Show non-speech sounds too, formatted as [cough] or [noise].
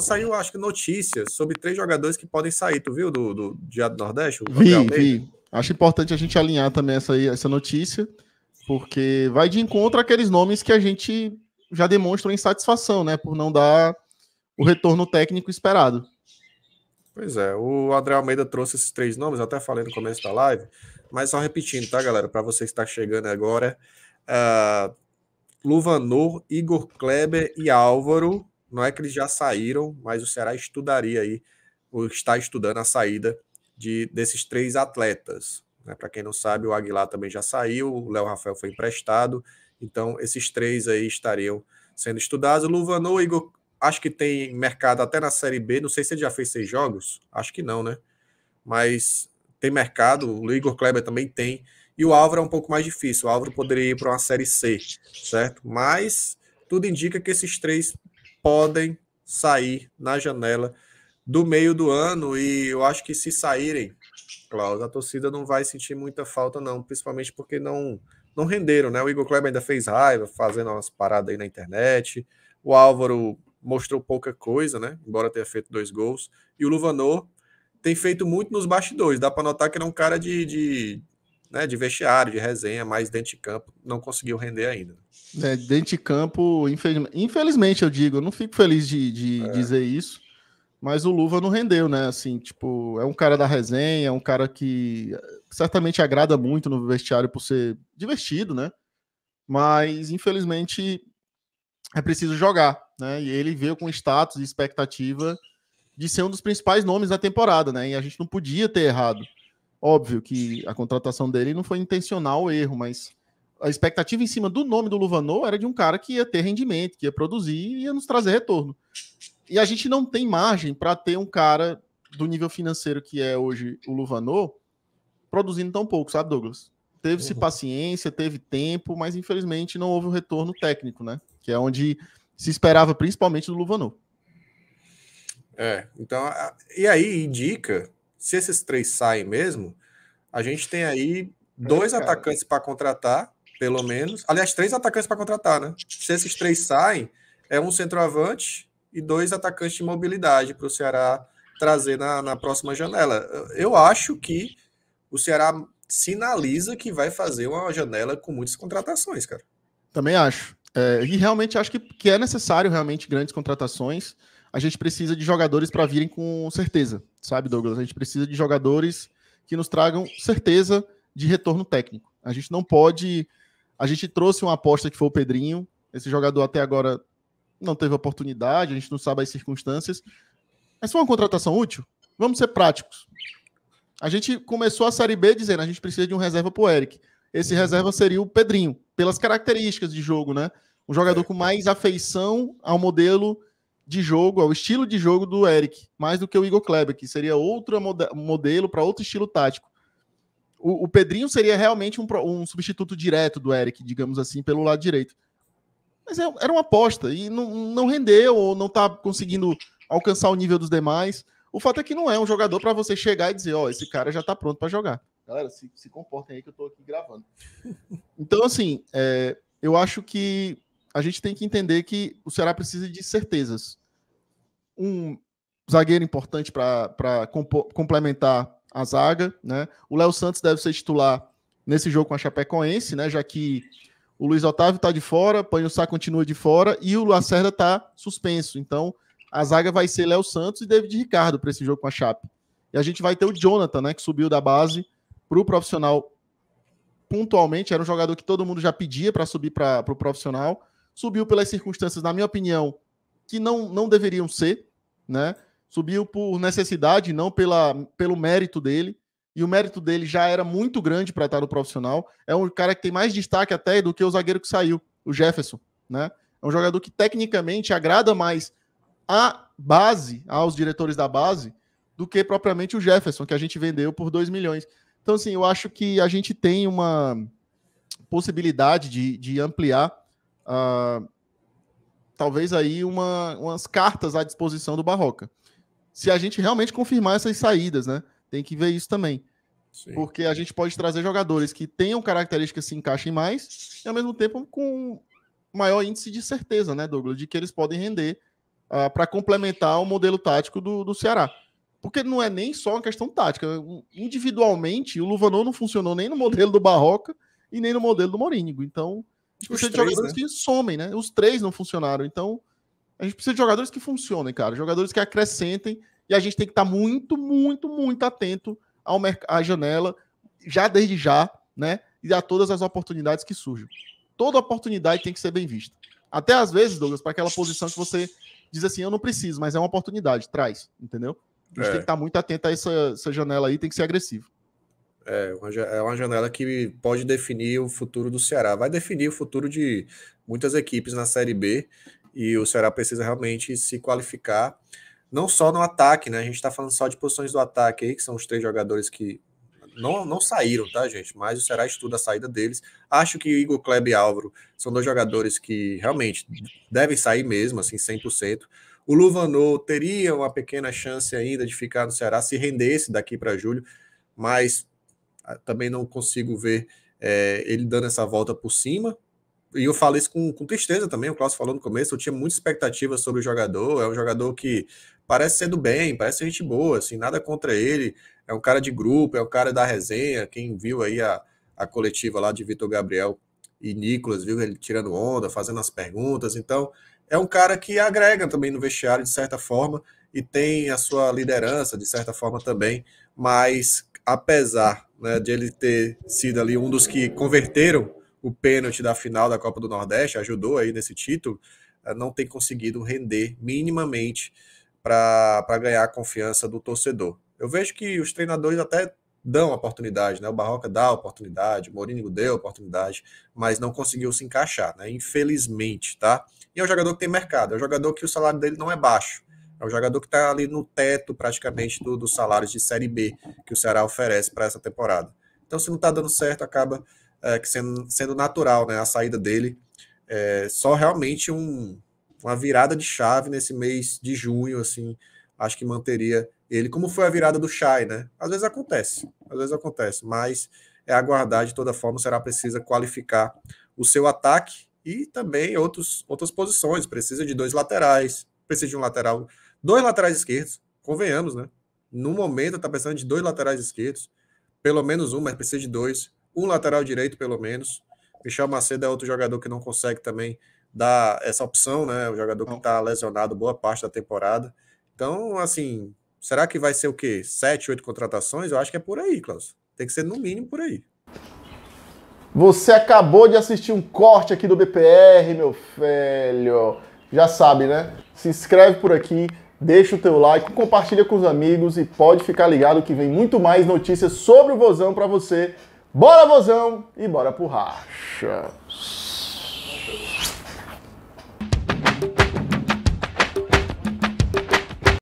saiu, acho que, notícias sobre três jogadores que podem sair, tu viu, do, do Diário do Nordeste? Vi, vi. Acho importante a gente alinhar também essa, aí, essa notícia, porque vai de encontro àqueles nomes que a gente já demonstra insatisfação, né? Por não dar o retorno técnico esperado. Pois é, o André Almeida trouxe esses três nomes, eu até falei no começo da live, mas só repetindo, tá, galera? Para você que está chegando agora, uh, Luvanor, Igor Kleber e Álvaro não é que eles já saíram, mas o Ceará estudaria aí, ou está estudando a saída de, desses três atletas. Né? Para quem não sabe, o Aguilar também já saiu, o Léo Rafael foi emprestado, então esses três aí estariam sendo estudados. O Luvanor, Igor, acho que tem mercado até na Série B, não sei se ele já fez seis jogos, acho que não, né? Mas tem mercado, o Igor Kleber também tem, e o Álvaro é um pouco mais difícil, o Álvaro poderia ir para uma Série C, certo? Mas tudo indica que esses três podem sair na janela do meio do ano e eu acho que se saírem, Klaus, a torcida não vai sentir muita falta não, principalmente porque não não renderam, né? O Igor Kleber ainda fez raiva fazendo umas paradas aí na internet. O Álvaro mostrou pouca coisa, né? Embora tenha feito dois gols. E o Luvanor tem feito muito nos bastidores. Dá para notar que ele é um cara de, de né, de vestiário, de resenha, mais dentro de campo, não conseguiu render ainda. É, dentro de campo, infelizmente eu digo, eu não fico feliz de, de é. dizer isso, mas o Luva não rendeu, né? Assim, tipo, é um cara da resenha, é um cara que certamente agrada muito no vestiário por ser divertido, né? Mas infelizmente é preciso jogar, né? E ele veio com status e expectativa de ser um dos principais nomes da temporada, né? E a gente não podia ter errado. Óbvio que a contratação dele não foi intencional o erro, mas a expectativa em cima do nome do Luvanor era de um cara que ia ter rendimento, que ia produzir e ia nos trazer retorno. E a gente não tem margem para ter um cara do nível financeiro que é hoje o Luvanor produzindo tão pouco, sabe, Douglas? Teve-se uhum. paciência, teve tempo, mas infelizmente não houve o retorno técnico, né? Que é onde se esperava principalmente do Luvanor. É, então, e aí indica se esses três saem mesmo, a gente tem aí é, dois atacantes para contratar, pelo menos. Aliás, três atacantes para contratar, né? Se esses três saem, é um centroavante e dois atacantes de mobilidade para o Ceará trazer na, na próxima janela. Eu acho que o Ceará sinaliza que vai fazer uma janela com muitas contratações, cara. Também acho. É, e realmente acho que, que é necessário realmente grandes contratações. A gente precisa de jogadores para virem com certeza sabe, Douglas? A gente precisa de jogadores que nos tragam certeza de retorno técnico. A gente não pode. A gente trouxe uma aposta que foi o Pedrinho. Esse jogador até agora não teve oportunidade, a gente não sabe as circunstâncias. Mas foi uma contratação útil? Vamos ser práticos. A gente começou a Série B dizendo a gente precisa de um reserva para o Eric. Esse uhum. reserva seria o Pedrinho, pelas características de jogo, né? Um jogador com mais afeição ao modelo de jogo, ao é estilo de jogo do Eric, mais do que o Igor Kleber, que seria outro modelo para outro estilo tático. O, o Pedrinho seria realmente um, um, substituto direto do Eric, digamos assim, pelo lado direito. Mas é, era uma aposta e não, não rendeu ou não está conseguindo alcançar o nível dos demais. O fato é que não é um jogador para você chegar e dizer, ó, oh, esse cara já está pronto para jogar. Galera, se, se comportem aí que eu estou aqui gravando. [laughs] Então, assim, é, eu acho que a gente tem que entender que o Ceará precisa de certezas. Um zagueiro importante para complementar a zaga, né? O Léo Santos deve ser titular nesse jogo com a Chapecoense, né? Já que o Luiz Otávio está de fora, o Sá continua de fora e o Lacerda está suspenso. Então, a zaga vai ser Léo Santos e David Ricardo para esse jogo com a Chape. E a gente vai ter o Jonathan, né? Que subiu da base para o profissional pontualmente. Era um jogador que todo mundo já pedia para subir para o pro profissional subiu pelas circunstâncias, na minha opinião, que não, não deveriam ser, né? Subiu por necessidade, não pela, pelo mérito dele. E o mérito dele já era muito grande para estar no profissional. É um cara que tem mais destaque até do que o zagueiro que saiu, o Jefferson, né? É um jogador que tecnicamente agrada mais à base, aos diretores da base, do que propriamente o Jefferson, que a gente vendeu por 2 milhões. Então, assim, eu acho que a gente tem uma possibilidade de, de ampliar uh, talvez aí uma, umas cartas à disposição do Barroca. Se a gente realmente confirmar essas saídas, né? Tem que ver isso também. Sim. Porque a gente pode trazer jogadores que tenham características que se encaixem mais e, ao mesmo tempo, com maior índice de certeza, né, Douglas? De que eles podem render uh, ah, para complementar o modelo tático do, do Ceará. Porque não é nem só uma questão tática. Individualmente, o Luvanor não funcionou nem no modelo do Barroca e nem no modelo do Morínigo. Então, gente tipo, precisa três, de jogadores né? que somem, né? Os três não funcionaram. Então, a gente precisa de jogadores que funcionem, cara. Jogadores que acrescentem. E a gente tem que estar tá muito, muito, muito atento ao à janela, já desde já, né? E a todas as oportunidades que surgem. Toda oportunidade tem que ser bem vista. Até às vezes, Douglas, para aquela posição que você diz assim, eu não preciso, mas é uma oportunidade, traz, entendeu? A gente é. tem que estar tá muito atento a essa, essa janela aí, tem que ser agressivo. É uma, é uma janela que pode definir o futuro do Ceará. Vai definir o futuro de muitas equipes na Série B e o Ceará precisa realmente se qualificar, não só no ataque, né? A gente está falando só de posições do ataque aí, que são os três jogadores que não, não saíram, tá, gente? Mas o Ceará estuda a saída deles. Acho que Igor Kleber e Álvaro são dois jogadores que realmente devem sair mesmo, assim, 100%. O Luvanô teria uma pequena chance ainda de ficar no Ceará se rendesse daqui para julho, mas também não consigo ver é, ele dando essa volta por cima. E eu falei isso com, com tristeza também, o Cláudio falou no começo, eu tinha muita expectativa sobre o jogador, é um jogador que parece ser do bem, parece ser gente boa, assim, nada contra ele, é um cara de grupo, é um cara da resenha, quem viu aí a, a coletiva lá de Vitor Gabriel e Nicolas, viu ele tirando onda, fazendo as perguntas, então é um cara que agrega também no vestiário de certa forma e tem a sua liderança de certa forma também, mas apesar né, de ele ter sido ali um dos que converteram o pênalti da final da Copa do Nordeste, ajudou aí nesse título, eh, não tem conseguido render minimamente para ganhar a confiança do torcedor. Eu vejo que os treinadores até dão oportunidade, né? O Barroca dá oportunidade, o Mourinho deu oportunidade, mas não conseguiu se encaixar, né? Infelizmente, tá? E é um jogador que tem mercado, é um jogador que o salário dele não é baixo. É um jogador que está ali no teto praticamente do, dos salários de Série B que o Ceará oferece para essa temporada. Então, se não está dando certo, acaba é, sendo, sendo natural né, a saída dele. É, só realmente um, uma virada de chave nesse mês de junho, assim, acho que manteria ele, como foi a virada do Chay, né? Às vezes acontece, às vezes acontece, mas é aguardar de toda forma, o Ceará precisa qualificar o seu ataque e também outros, outras posições, precisa de dois laterais, precisa de um lateral Dois laterais esquerdos, convenhamos, né? No momento, está pensando de dois laterais esquerdos, pelo menos um, mas precisa de dois. Um lateral direito, pelo menos. Michel Macedo é outro jogador que não consegue também dar essa opção, né? O jogador que está lesionado boa parte da temporada. Então, assim, será que vai ser o quê? Sete, oito contratações? Eu acho que é por aí, Klaus. Tem que ser no mínimo por aí. Você acabou de assistir um corte aqui do BPR, meu filho. Já sabe, né? Se inscreve por aqui, Deixa o teu like, compartilha com os amigos e pode ficar ligado que vem muito mais notícias sobre o Vozão para você. Bora Vozão e bora pro racha.